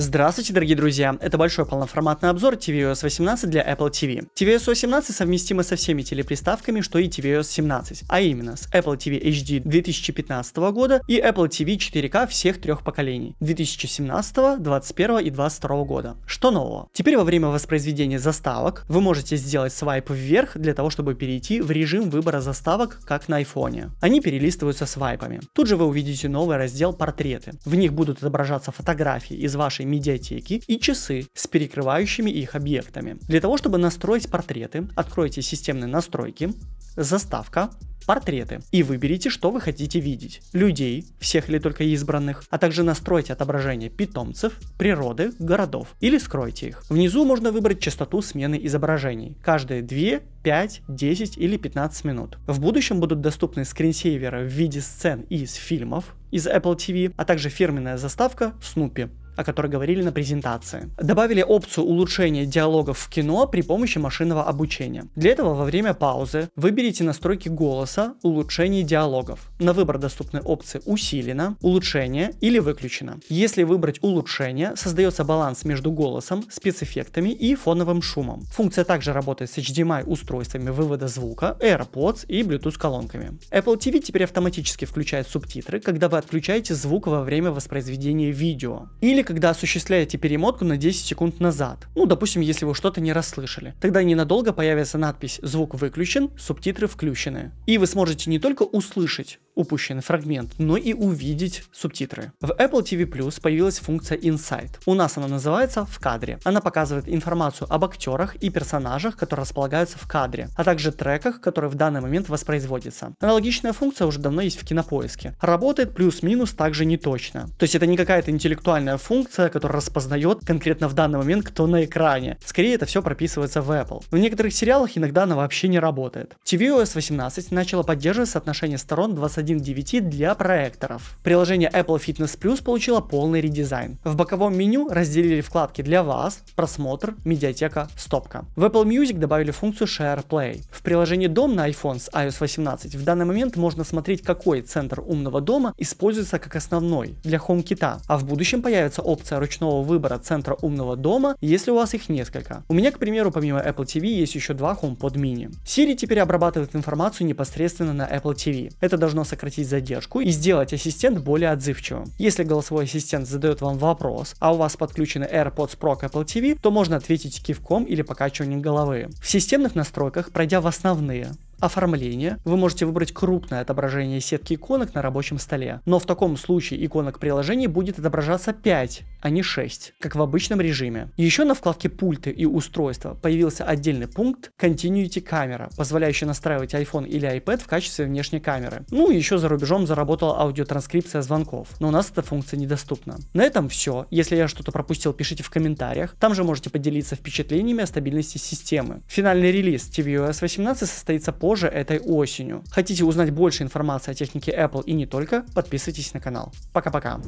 Здравствуйте, дорогие друзья! Это большой полноформатный обзор tvOS 18 для Apple TV. tvOS 18 совместима со всеми телеприставками, что и tvOS 17, а именно с Apple TV HD 2015 года и Apple TV 4K всех трех поколений 2017, 2021 и 2022 года. Что нового? Теперь во время воспроизведения заставок вы можете сделать свайп вверх для того, чтобы перейти в режим выбора заставок, как на iPhone. Они перелистываются свайпами. Тут же вы увидите новый раздел «Портреты». В них будут отображаться фотографии из вашей медиатеки и часы с перекрывающими их объектами. Для того, чтобы настроить портреты, откройте системные настройки, заставка, портреты и выберите, что вы хотите видеть. Людей, всех или только избранных, а также настройте отображение питомцев, природы, городов или скройте их. Внизу можно выбрать частоту смены изображений, каждые 2, 5, 10 или 15 минут. В будущем будут доступны скринсейверы в виде сцен из фильмов из Apple TV, а также фирменная заставка Snoopy о которой говорили на презентации. Добавили опцию улучшения диалогов в кино при помощи машинного обучения. Для этого во время паузы выберите настройки голоса «Улучшение диалогов». На выбор доступны опции «Усилено», «Улучшение» или «Выключено». Если выбрать «Улучшение», создается баланс между голосом, спецэффектами и фоновым шумом. Функция также работает с HDMI эм устройствами вывода звука, AirPods и Bluetooth колонками. Apple TV теперь автоматически включает субтитры, когда вы отключаете звук во время воспроизведения видео. Или когда осуществляете перемотку на 10 секунд назад. Ну, допустим, если вы что-то не расслышали. Тогда ненадолго появится надпись «Звук выключен», субтитры включены. И вы сможете не только услышать, упущенный фрагмент, но и увидеть субтитры. В Apple TV Plus появилась функция Insight. У нас она называется «В кадре». Она показывает информацию об актерах и персонажах, которые располагаются в кадре, а также треках, которые в данный момент воспроизводятся. Аналогичная функция уже давно есть в кинопоиске. Работает плюс-минус также не точно. То есть это не какая-то интеллектуальная функция, которая распознает конкретно в данный момент, кто на экране. Скорее это все прописывается в Apple. В некоторых сериалах иногда она вообще не работает. TVOS 18 начала поддерживать соотношение сторон 21 1.9 для проекторов. Приложение Apple Fitness Plus получило полный редизайн. В боковом меню разделили вкладки для вас, просмотр, медиатека, стопка. В Apple Music добавили функцию Share Play. В приложении Дом на iPhone с iOS 18 в данный момент можно смотреть, какой центр умного дома используется как основной для HomeKit, а в будущем появится опция ручного выбора центра умного дома, если у вас их несколько. У меня, к примеру, помимо Apple TV есть еще два HomePod mini. Siri теперь обрабатывает информацию непосредственно на Apple TV. Это должно сократить сократить задержку и сделать ассистент более отзывчивым. Если голосовой ассистент задает вам вопрос, а у вас подключены AirPods Pro к Apple TV, то можно ответить кивком или покачиванием головы. В системных настройках, пройдя в основные, оформление. Вы можете выбрать крупное отображение сетки иконок на рабочем столе. Но в таком случае иконок приложений будет отображаться 5, а не 6, как в обычном режиме. Еще на вкладке пульты и устройства появился отдельный пункт Continuity камера, позволяющий настраивать iPhone или iPad в качестве внешней камеры. Ну и еще за рубежом заработала аудиотранскрипция звонков, но у нас эта функция недоступна. На этом все. Если я что-то пропустил, пишите в комментариях. Там же можете поделиться впечатлениями о стабильности системы. Финальный релиз tvOS 18 состоится по позже этой осенью. Хотите узнать больше информации о технике Apple и не только, подписывайтесь на канал. Пока-пока.